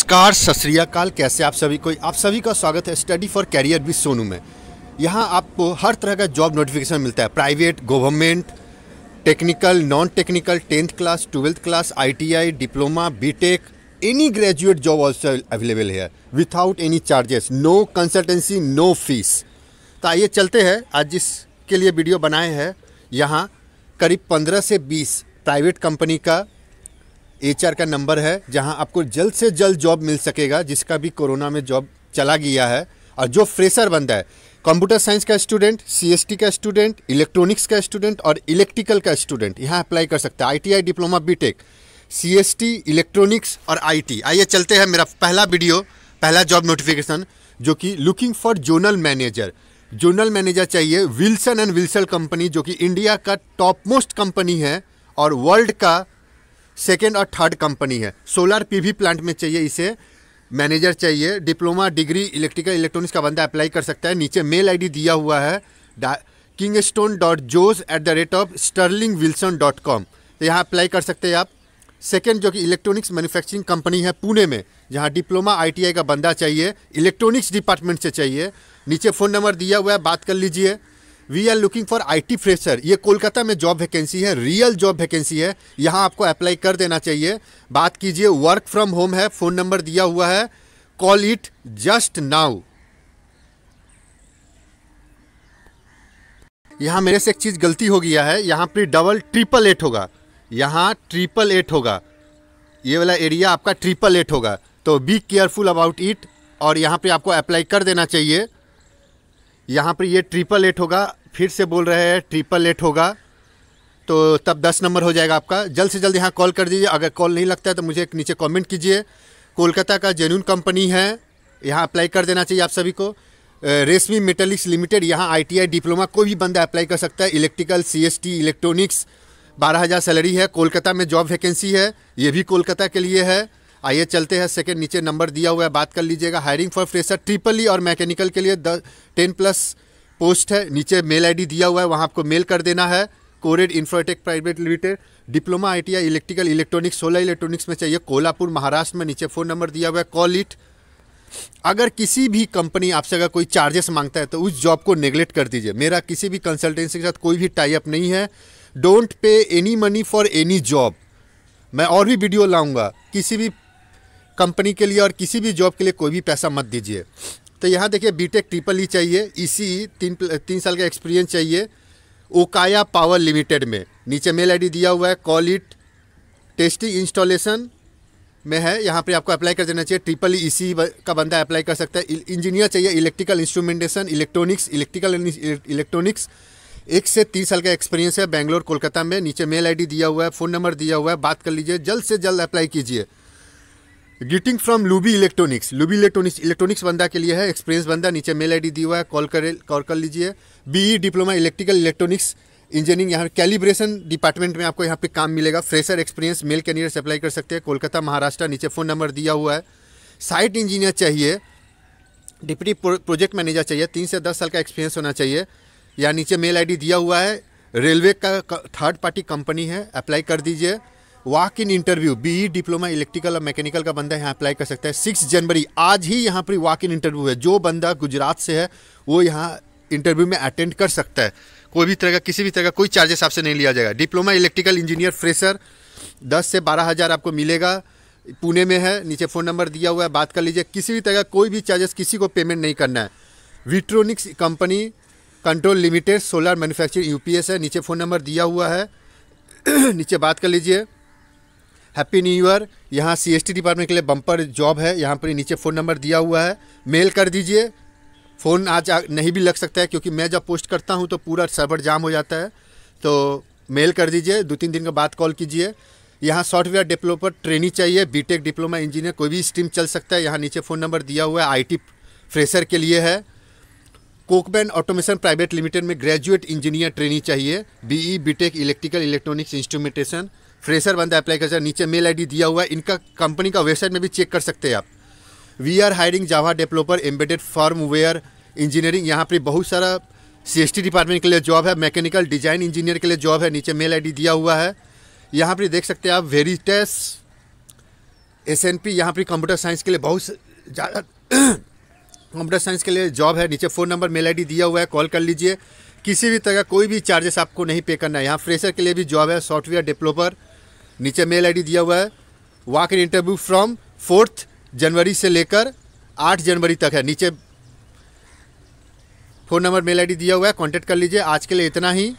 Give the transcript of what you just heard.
नमस्कार सत्याकाल कैसे आप सभी को आप सभी का स्वागत है study for career with Sonu में यहाँ आपको हर तरह का जॉब नोटिफिकेशन मिलता है private government technical non technical tenth class twelfth class ITI diploma BTech any graduate job also available है without any charges no consultancy no fees तो आइए चलते हैं आज जिसके लिए वीडियो बनाए हैं यहाँ करीब पंद्रह से बीस प्राइवेट कंपनी का एच का नंबर है जहाँ आपको जल्द से जल्द जॉब मिल सकेगा जिसका भी कोरोना में जॉब चला गया है और जो फ्रेशर बनता है कंप्यूटर साइंस का स्टूडेंट सीएसटी का स्टूडेंट इलेक्ट्रॉनिक्स का स्टूडेंट और इलेक्ट्रिकल का स्टूडेंट यहाँ अप्लाई कर सकता है I diploma B tech electronics और आई आइए चलते हैं मेरा पहला वीडियो पहला जॉब नोटिफिकेशन जो कि looking for zonal manager zonal manager चाहिए विल्सन एंड विल्सन कंपनी जो कि इंडिया का टॉप मोस्ट कंपनी है और वर्ल्ड का सेकेंड और थर्ड कंपनी है सोलर पीवी प्लांट में चाहिए इसे मैनेजर चाहिए डिप्लोमा डिग्री इलेक्ट्रिकल इलेक्ट्रॉनिक्स का बंदा अप्लाई कर सकता है नीचे मेल आईडी दिया हुआ है king stone dot Jose at the rate of Sterling Wilson dot com तो यहाँ अप्लाई कर सकते हैं आप सेकेंड जो कि इलेक्ट्रॉनिक्स मैन्युफैक्चरिंग कंपनी है पुणे में जहाँ डिप्लोमा आईटीआई का बंदा चाहिए इलेक्ट्रॉनिक्स डिपार्टमेंट से चाहिए नीचे फ़ोन नंबर दिया हुआ है बात कर लीजिए we are looking for IT fresher ये कोलकाता में जॉब वैकेंसी है रियल जॉब वैकेंसी है यहाँ आपको अप्लाई कर देना चाहिए बात कीजिए वर्क फ्रॉम होम है फ़ोन नंबर दिया हुआ है कॉल इट जस्ट नाउ यहाँ मेरे से एक चीज़ गलती हो गया है यहाँ पर डबल ट्रिपल एट होगा यहाँ ट्रिपल एट होगा ये वाला एरिया आपका ट्रिपल एट होगा तो बी केयरफुल अबाउट इट और यहाँ पे आपको अप्लाई कर देना चाहिए यहाँ पर ये ट्रिपल एट होगा फिर से बोल रहे हैं ट्रिपल एट होगा तो तब दस नंबर हो जाएगा आपका जल्द से जल्द यहाँ कॉल कर दीजिए अगर कॉल नहीं लगता है तो मुझे नीचे कमेंट कीजिए कोलकाता का जेन्यून कंपनी है यहाँ अप्लाई कर देना चाहिए आप सभी को रेशमी मेटलिक्स लिमिटेड यहाँ आईटीआई डिप्लोमा कोई भी बंदा अप्लाई कर सकता है इलेक्ट्रिकल सीएसटी इलेक्ट्रॉनिक्स बारह हज़ार सैलरी है कोलकाता में जॉब वैकेंसी है ये भी कोलकाता के लिए है आइए चलते हैं सेकेंड नीचे नंबर दिया हुआ है बात कर लीजिएगा hiring for fresher triple E और मैकेनिकल के लिए टेन प्लस पोस्ट है नीचे मेल आईडी दिया हुआ है वहाँ आपको मेल कर देना है कोरेड Infratech private limited diploma I electrical electronics solar electronics में चाहिए कोल्हापुर महाराष्ट्र में नीचे फ़ोन नंबर दिया हुआ है कॉल इट अगर किसी भी कंपनी आपसे अगर कोई चार्जेस मांगता है तो उस जॉब को नेग्लेक्ट कर दीजिए मेरा किसी भी कंसल्टेंसी के साथ कोई भी टाई अप नहीं है don't pay any money for any job मैं और भी वीडियो लाऊंगा किसी भी कंपनी के लिए और किसी भी जॉब के लिए कोई भी पैसा मत दीजिए तो यहाँ देखिए बीटेक ट्रिपल ई चाहिए इसी e तीन तीन साल का एक्सपीरियंस चाहिए ओकाया पावर लिमिटेड में नीचे मेल आईडी दिया हुआ है कॉल इट टेस्टिंग इंस्टॉलेशन में है यहाँ पे आपको अप्लाई कर देना चाहिए ट्रिपल ई सी का बंदा अप्लाई कर सकता है इंजीनियर चाहिए electrical instrumentation electronics electrical electronics एक से तीन साल का एक्सपीरियंस है बैंगलोर कोलकाता में नीचे मेल आईडी दिया हुआ है फ़ोन नंबर दिया हुआ है बात कर लीजिए जल्द से जल्द अप्लाई कीजिए greeting from Luby electronics Luby electronics electronics बंदा के लिए है एक्सपीरियंस बंदा नीचे मेल आई दी हुआ है कॉल कर कॉल कर लीजिए BE diploma electrical electronics engineering यहाँ कैलिब्रेशन डिपार्टमेंट में आपको यहाँ पे काम मिलेगा fresher experience male candidates apply कर सकते हैं कोलकाता महाराष्ट्र नीचे फ़ोन नंबर दिया हुआ है साइट इंजीनियर चाहिए डिप्टी प्रोजेक्ट मैनेजर चाहिए तीन से दस साल का एक्सपीरियंस होना चाहिए या नीचे मेल आईडी दिया हुआ है रेलवे का थर्ड पार्टी कंपनी है अप्लाई कर दीजिए walk in interview B diploma electrical और मैकेनिकल का बंदा यहाँ अप्लाई कर सकता है सिक्स जनवरी आज ही यहाँ पर वाक इन इंटरव्यू है जो बंदा गुजरात से है वो यहाँ इंटरव्यू में अटेंड कर सकता है कोई भी तरह का किसी भी तरह का कोई चार्जेस आपसे नहीं लिया जाएगा डिप्लोमा इलेक्ट्रिकल इंजीनियर फ्रेशर दस से बारह हज़ार आपको मिलेगा पुणे में है नीचे फ़ोन नंबर दिया हुआ है बात कर लीजिए किसी भी तरह का कोई भी चार्जेस किसी को पेमेंट नहीं करना है Vitronics company control limited solar manufacturing UPS है नीचे फ़ोन नंबर दिया हुआ है नीचे बात कर लीजिए हैप्पी न्यू ईयर यहाँ सी डिपार्टमेंट के लिए बम्पर जॉब है यहाँ पर नीचे फ़ोन नंबर दिया हुआ है मेल कर दीजिए फ़ोन आज नहीं भी लग सकता है क्योंकि मैं जब पोस्ट करता हूँ तो पूरा सर्वर जाम हो जाता है तो मेल कर दीजिए दो तीन दिन के बाद कॉल कीजिए यहाँ सॉफ्टवेयर डेवलपर ट्रेनिंग चाहिए बीटेक डिप्लोमा इंजीनियर कोई भी स्ट्रीम चल सकता है यहाँ नीचे फ़ोन नंबर दिया हुआ है आईटी फ्रेशर के लिए है कोकबैन ऑटोमेशन प्राइवेट लिमिटेड में ग्रेजुएट इंजीनियर ट्रेनिंग चाहिए BE BTech electrical electronics instrumentation fresher बंदा अप्लाई कर सकता है नीचे मेल आईडी दिया हुआ है इनका कंपनी का वेबसाइट में भी चेक कर सकते हैं आप we are hiring Java developer embedded firmware engineering यहाँ पर बहुत सारा सी डिपार्टमेंट के लिए जॉब है मैकेनिकल डिजाइन इंजीनियर के लिए जॉब है नीचे मेल आई दिया हुआ है यहाँ पर देख सकते हैं आप टेस्ट एस एन पी यहाँ पर कंप्यूटर साइंस के लिए बहुत ज़्यादा कंप्यूटर साइंस के लिए जॉब है नीचे फ़ोन नंबर मेल आईडी दिया हुआ है कॉल कर लीजिए किसी भी तरह कोई भी चार्जेस आपको नहीं पे करना है यहाँ फ्रेशर के लिए भी जॉब है सॉफ्टवेयर डेवलपर नीचे मेल आईडी दिया हुआ है walk in interview from fourth जनवरी से लेकर आठ जनवरी तक है नीचे फ़ोन नंबर मेल आईडी दिया हुआ है कांटेक्ट कर लीजिए आज के लिए इतना ही